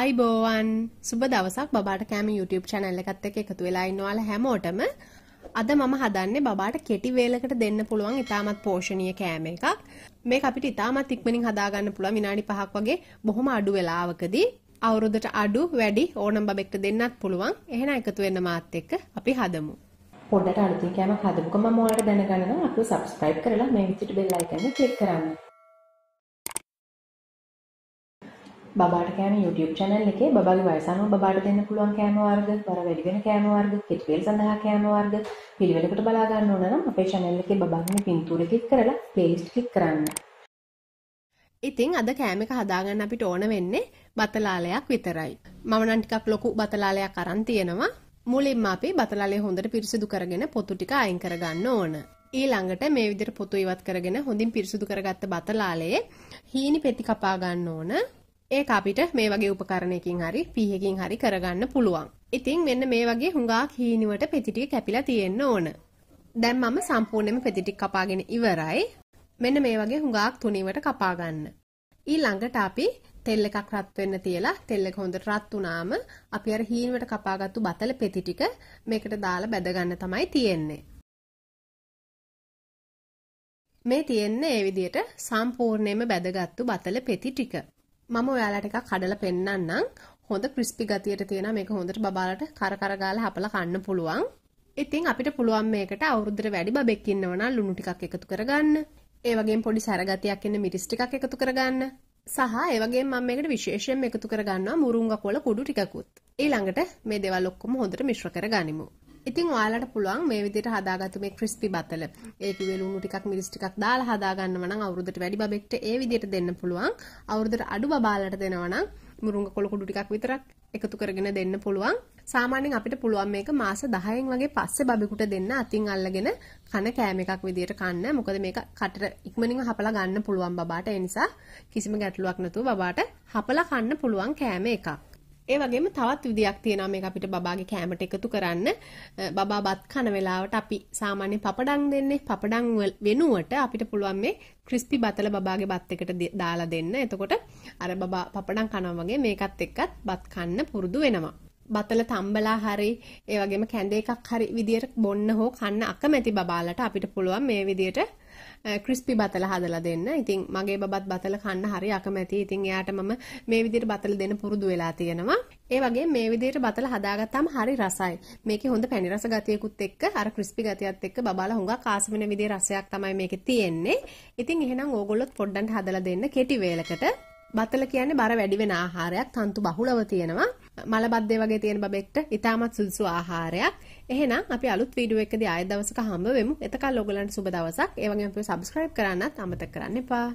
අයිබෝවන් සුබ දවසක් බාට කෑම YouTube channel එකත් එක්ක එකතු වෙලා ඉන්නවාලා හැමෝටම අද මම හදන්නේ බබාට කෙටි වේලකට දෙන්න පුළුවන් ඉතාමත් පෝෂණීය කෑම එකක්. මේක අපිට ඉතාමත් ඉක්මනින් හදාගන්න පුළුවන් විනාඩි 5ක් වගේ බොහොම අඩු වෙලාවකදී අවුරුද්දට අඩු වැඩි ඕනම් බබෙක්ට දෙන්නත් පුළුවන්. එහෙනම් එකතු වෙන්න මාත් එක්ක අපි හදමු. පොඩට අලුතින් කෑමක් හදමුකෝ මම ඔයාලට දැනගන්නවා අපිව subscribe කරලා මේ විදිහට bell icon එක click කරන්න. බබාට කෑම YouTube channel එකේ බබාගේ වයස අනුව බබාට දෙන්න පුළුවන් කෑම වර්ග, බර වැඩි වෙන කෑම වර්ග, කෙටි වේල සඳහා කෑම වර්ග පිළිවෙලකට බලා ගන්න ඕන නම් අපේ channel එකේ බබාගේ පින්තූරේ ක්ලික් කරලා playlist ක්ලික් කරන්න. ඉතින් අද කෑම එක හදාගන්න අපිට ඕන වෙන්නේ බතලාලයක් විතරයි. මම නම් ටිකක් ලොකු බතලාලයක් අරන් තියෙනවා. මුලින්ම අපි බතලාලේ හොඳට පිරිසිදු කරගෙන පොතු ටික අයින් කරගන්න ඕන. ඊළඟට මේ විදිහට පොතු ඉවත් කරගෙන හොඳින් පිරිසිදු කරගත්ත බතලාලේ හීනි පෙති කපා ගන්න ඕන. ඒක අපිට මේ වගේ උපකරණයකින් හරි පීහකින් හරි කරගන්න පුළුවන්. ඉතින් මෙන්න මේ වගේ හුඟක් හීනිවට පෙති ටික කැපිලා තියෙන්න ඕන. දැන් මම සම්පූර්ණයෙන්ම පෙති ටික කපාගෙන ඉවරයි. මෙන්න මේ වගේ හුඟක් තුනීවට කපා ගන්න. ඊළඟට අපි තෙල් එකක් රත් වෙන්න තියලා තෙල් එක හොඳට රත් වුණාම අපි අර හීනුවට කපාගත්තු බතල පෙති ටික මේකට දාලා බැද ගන්න තමයි තියෙන්නේ. මේ තියෙන්නේ ඒ විදිහට සම්පූර්ණයෙන්ම බැදගත්තු බතල පෙති ටික. මම ඔයාලට එකක් කඩලා පෙන්නන්නම්. හොඳ ක්‍රිස්පි ගතියට තියෙන මේක හොඳට බබාලට කරකර ගාලා හපලා කන්න පුළුවන්. ඉතින් අපිට පුළුවන් මේකට අවුරුද්දට වැඩි බබෙක් ඉන්නව නම් ලුණු ටිකක් එකතු කරගන්න. ඒ වගේම පොඩි සැරගතියක් එන්න මිරිස් ටිකක් එකතු කරගන්න. සහ ඒ වගේම මම මේකට විශේෂයෙන් එකතු කරගන්නවා මුරුංග කොළ කුඩු ටිකකුත්. ඊළඟට මේ දේවල් ඔක්කොම හොඳට මිශ්‍ර කරගනිමු. ඉතින් ඔයාලට පුළුවන් මේ විදිහට හදාගත්ත මේ ක්‍රිස්පි බතල ඒක වෙලුණු ටිකක් මිරිස් ටිකක් දාලා හදාගන්නව නම් අවුරුද්දට වැඩි බබෙක්ට ඒ විදිහට දෙන්න පුළුවන් අවුරුද්දට අඩු බබාලට දෙනවා නම් මුරුංග කොළ කුඩු ටිකක් විතරක් එකතු කරගෙන දෙන්න පුළුවන් සාමාන්‍යයෙන් අපිට පුළුවන් මේක මාස 10න් වගේ පස්සේ බබෙකුට දෙන්න අතින් අල්ලගෙන කන කෑම එකක් විදියට කන්න මොකද මේක කට ඉක්මනින්ම හපලා ගන්න පුළුවන් බබාට ඒ නිසා කිසිම ගැටලුවක් නැතුව බබාට හපලා කන්න පුළුවන් කෑම එකක් ඒ වගේම තවත් විදියක් තියෙනවා මේක අපිට බබාගේ කෑමට එකතු කරන්න. බබා බත් කන වෙලාවට අපි සාමාන්‍ය පපඩම් දෙන්නේ. පපඩම් වෙනුවට අපිට පුළුවන් මේ ක්‍රිස්පි බතල බබාගේ බත් එකට දාලා දෙන්න. එතකොට අර බබා පපඩම් කනවා වගේ මේකත් එක්කත් බත් කන්න පුරුදු වෙනවා. බතල තම්බලා හරි ඒ වගේම කැඳ එකක් හරි විදියට බොන්න හෝ කන්න අකමැති බබාලට අපිට පුළුවන් මේ විදියට ක්‍රිස්පි බතල හදලා දෙන්න. ඉතින් මගේ බබත් බතල කන්න හරි අකමැති. ඉතින් එයාට මම මේ විදිහට බතල දෙන්න පුරුදු වෙලා තියෙනවා. ඒ වගේ මේ විදිහට බතල හදාගත්තාම හරි රසයි. මේකේ හොඳ පැණි රස ගතියකුත් එක්ක අර ක්‍රිස්පි ගතියත් එක්ක බබාලා හුඟක් ආස වෙන විදිහේ රසයක් තමයි මේකේ තියෙන්නේ. ඉතින් එහෙනම් ඕගොල්ලොත් පොඩ්ඩක් හදලා දෙන්න කෙටි වේලකට. බතල කියන්නේ බර වැඩි වෙන ආහාරයක්, තන්තු බහුලව තියෙනවා. මලබද්දේ වගේ තියෙන බබෙක්ට ඉතාමත් සුදුසු ආහාරයක්. එහෙනම් අපි අලුත් වීඩියෝ එකකදී ආයෙ දවසක හම්බ වෙමු. එතකල් ඔයගලන්ට සුබ දවසක්. ඒ වගේම අපි subscribe කරන්නත් අමතක කරන්න එපා.